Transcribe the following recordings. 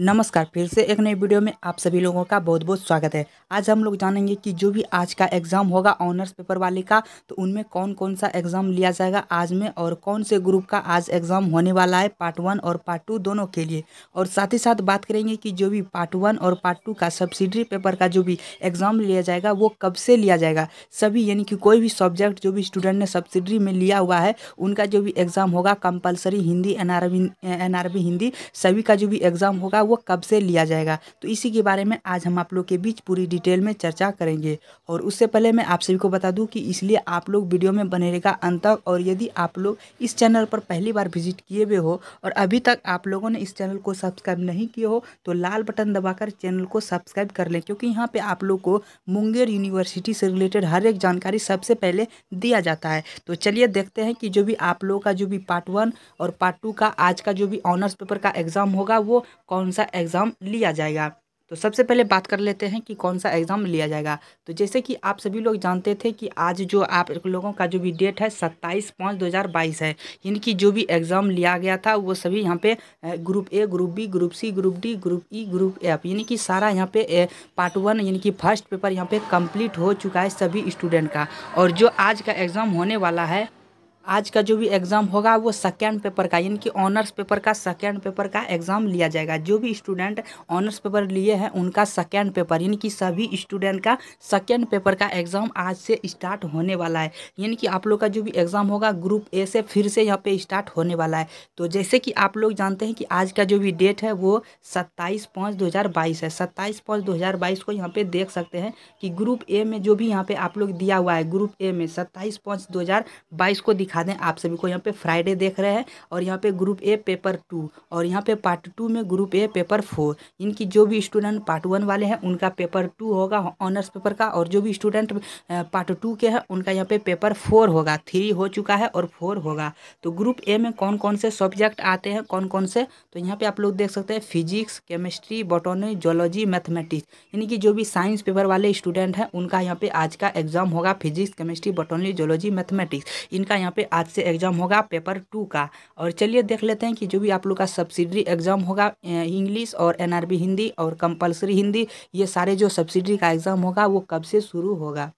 नमस्कार फिर से एक नई वीडियो में आप सभी लोगों का बहुत बहुत स्वागत है आज हम लोग जानेंगे कि जो भी आज का एग्ज़ाम होगा ऑनर्स पेपर वाले का तो उनमें कौन कौन सा एग्ज़ाम लिया जाएगा आज में और कौन से ग्रुप का आज एग्ज़ाम होने वाला है पार्ट वन और पार्ट टू दोनों के लिए और साथ ही साथ बात करेंगे कि जो भी पार्ट वन और पार्ट टू का सब्सिडरी पेपर का जो भी एग्ज़ाम लिया जाएगा वो कब से लिया जाएगा सभी यानी कि कोई भी सब्जेक्ट जो भी स्टूडेंट ने सब्सिडरी में लिया हुआ है उनका जो भी एग्ज़ाम होगा compulsory Hindi N R Hindi सभी का जो भी एग्ज़ाम होगा वो कब से लिया जाएगा तो इसी के बारे में आज हम आप लोग के बीच पूरी डिटेल में चर्चा करेंगे और उससे पहले मैं आप सभी को बता दूँ कि इसलिए आप लोग वीडियो में बने रहेगा अंत तक और यदि आप लोग इस चैनल पर पहली बार विजिट किए हुए हो और अभी तक आप लोगों ने इस चैनल को सब्सक्राइब नहीं किए हो तो लाल बटन दबाकर चैनल को सब्सक्राइब कर लें क्योंकि यहाँ पर आप लोग को मुंगेर यूनिवर्सिटी से रिलेटेड हर एक जानकारी सबसे पहले दिया जाता है तो चलिए देखते हैं कि जो भी आप लोगों का जो भी पार्ट वन और पार्ट टू का आज का जो भी ऑनर्स पेपर का एग्ज़ाम होगा वो कौन सा एग्ज़ाम लिया जाएगा तो सबसे पहले बात कर लेते हैं कि कौन सा एग्ज़ाम लिया जाएगा तो जैसे कि आप सभी लोग जानते थे कि आज जो आप लोगों का जो भी डेट है सत्ताईस पाँच दो हज़ार बाईस है यानी कि जो भी एग्ज़ाम लिया गया था वो सभी यहाँ पे group A group B group C group D group E group F यानी कि सारा यहाँ पे पार्ट वन यानी कि फर्स्ट पेपर यहाँ पे कंप्लीट हो चुका है सभी स्टूडेंट का और जो आज का एग्ज़ाम होने वाला है आज का जो भी एग्ज़ाम होगा वो सेकेंड पेपर का यानी कि ऑनर्स पेपर का सेकेंड पेपर का एग्ज़ाम लिया जाएगा जो भी स्टूडेंट ऑनर्स पेपर लिए हैं उनका सेकेंड पेपर यानी कि सभी स्टूडेंट का सेकेंड पेपर का एग्ज़ाम आज से स्टार्ट होने वाला है यानी कि आप लोग का जो भी एग्ज़ाम होगा ग्रुप ए से फिर से यहाँ पे स्टार्ट होने वाला है तो जैसे कि आप लोग जानते हैं कि आज का जो भी डेट है वो सत्ताईस पाँच दो हज़ार बाईस है सत्ताईस पाँच दो हज़ार बाईस को यहाँ पे देख सकते हैं कि ग्रुप ए में जो भी यहाँ पे आप लोग दिया हुआ है ग्रुप ए में सत्ताईस पाँच दो हज़ार बाईस को दिखा दिखा दें आप सभी को यहाँ पे फ्राइडे देख रहे हैं और यहाँ पे ग्रुप ए पेपर टू और यहाँ पे पार्ट टू में ग्रुप ए पेपर फोर इनकी जो भी स्टूडेंट पार्ट वन वाले हैं उनका पेपर टू होगा ऑनर्स पेपर का और जो भी स्टूडेंट पार्ट टू के हैं उनका यहाँ पे पेपर फोर होगा थ्री हो चुका है और फोर होगा तो ग्रुप ए में कौन कौन से सब्जेक्ट आते हैं कौन कौन से तो यहाँ पे आप लोग देख सकते हैं physics chemistry botany zoology mathematics यानी कि जो भी साइंस पेपर वाले स्टूडेंट हैं उनका यहाँ पे आज का एग्जाम होगा physics chemistry botany zoology mathematics इनका यहाँ पे आज से एग्ज़ाम होगा पेपर टू का और चलिए देख लेते हैं कि जो भी आप लोग का सब्सिडरी एग्ज़ाम होगा इंग्लिश और एनआरबी हिंदी और कंपलसरी हिंदी ये सारे जो सब्सिडरी का एग्ज़ाम होगा वो कब से शुरू होगा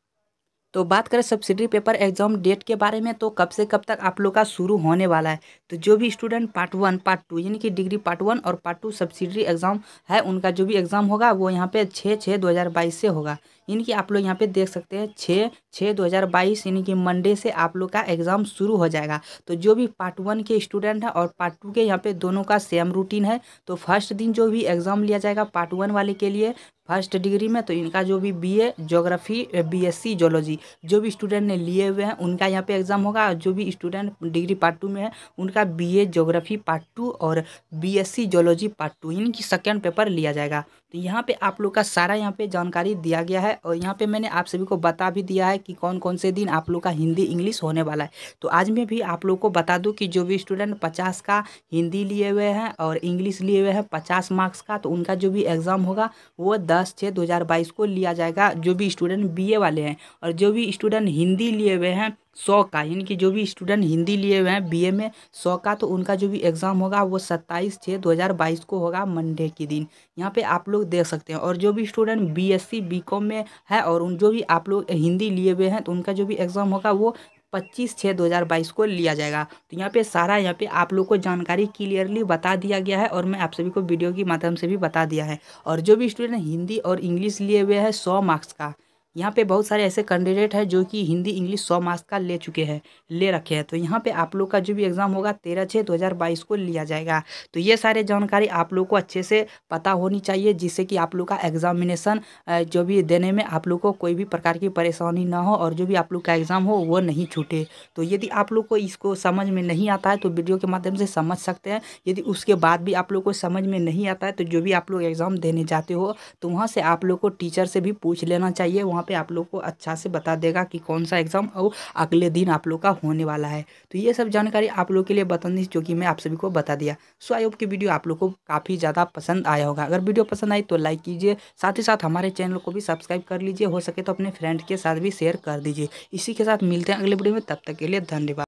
तो बात करें सब्सिडी पेपर एग्जाम डेट के बारे में तो कब से कब तक आप लोग का शुरू होने वाला है तो जो भी student part one part two यानी कि डिग्री पार्ट वन और पार्ट टू सब्सिडी एग्जाम है उनका जो भी एग्जाम होगा वो यहाँ पे छः छः दो हज़ार बाईस से होगा यानी कि आप लोग यहाँ पे देख सकते हैं छः छः दो हज़ार बाईस यानी कि मंडे से आप लोग का एग्ज़ाम शुरू हो जाएगा तो जो भी पार्ट वन के स्टूडेंट हैं और पार्ट टू के यहाँ पे दोनों का सेम रूटीन है तो फर्स्ट दिन जो भी एग्ज़ाम लिया जाएगा पार्ट वन वाले के लिए फर्स्ट डिग्री में तो इनका जो भी बीए ज्योग्राफी बीएससी जोलॉजी जो भी स्टूडेंट ने लिए हुए हैं उनका यहाँ पे एग्ज़ाम होगा और जो भी स्टूडेंट डिग्री पार्ट टू में है उनका बीए ज्योग्राफी पार्ट टू और बीएससी जोलॉजी पार्ट टू इनकी सेकेंड पेपर लिया जाएगा तो यहाँ पे आप लोग का सारा यहाँ पे जानकारी दिया गया है और यहाँ पे मैंने आप सभी को बता भी दिया है कि कौन कौन से दिन आप लोग का हिंदी इंग्लिश होने वाला है तो आज मैं भी आप लोग को बता दूँ कि जो भी स्टूडेंट पचास का हिंदी लिए हुए हैं और इंग्लिश लिए हुए हैं पचास मार्क्स का तो उनका जो भी एग्ज़ाम होगा वो दस छः दो को लिया जाएगा जो भी स्टूडेंट बी वाले हैं और जो भी स्टूडेंट हिंदी लिए हुए हैं सौ का यानी कि जो भी स्टूडेंट हिंदी लिए हुए हैं बीए में सौ का तो उनका जो भी एग्ज़ाम होगा वो सत्ताईस छः दो हज़ार बाईस को होगा मंडे के दिन यहाँ पे आप लोग देख सकते हैं और जो भी स्टूडेंट बीएससी बीकॉम में है और उन जो भी आप लोग हिंदी लिए हुए हैं तो उनका जो भी एग्ज़ाम होगा वो पच्चीस छः दो हज़ार बाईस को लिया जाएगा तो यहाँ पे सारा यहाँ पे आप लोग को जानकारी क्लियरली बता दिया गया है और मैं आप सभी को वीडियो के माध्यम से भी बता दिया है और जो भी स्टूडेंट हिंदी और इंग्लिश लिए हुए हैं सौ मार्क्स का यहाँ पे बहुत सारे ऐसे कैंडिडेट हैं जो कि हिंदी इंग्लिश सौ मार्क्स का ले चुके हैं ले रखे हैं तो यहाँ पे आप लोग का जो भी एग्ज़ाम होगा तेरह छः दो हज़ार बाईस को लिया जाएगा तो ये सारे जानकारी आप लोग को अच्छे से पता होनी चाहिए जिससे कि आप लोग का एग्जामिनेसन जो भी देने में आप लोग को कोई भी प्रकार की परेशानी ना हो और जो भी आप लोग का एग्ज़ाम हो वो नहीं छूटे तो यदि आप लोग को इसको समझ में नहीं आता है तो वीडियो के माध्यम से समझ सकते हैं यदि उसके बाद भी आप लोग को समझ में नहीं आता है तो जो भी आप लोग एग्ज़ाम देने जाते हो तो वहाँ से आप लोग को टीचर से भी पूछ लेना चाहिए वहाँ पे आप लोग को अच्छा से बता देगा कि कौन सा एग्ज़ाम और अगले दिन आप लोग का होने वाला है तो ये सब जानकारी आप लोग के लिए दी जो कि मैं आप सभी को बता दिया सो आई होप की वीडियो आप लोग को काफ़ी ज़्यादा पसंद आया होगा अगर वीडियो पसंद आई तो लाइक कीजिए साथ ही साथ हमारे चैनल को भी सब्सक्राइब कर लीजिए हो सके तो अपने फ्रेंड के साथ भी शेयर कर दीजिए इसी के साथ मिलते हैं अगले वीडियो में तब तक के लिए धन्यवाद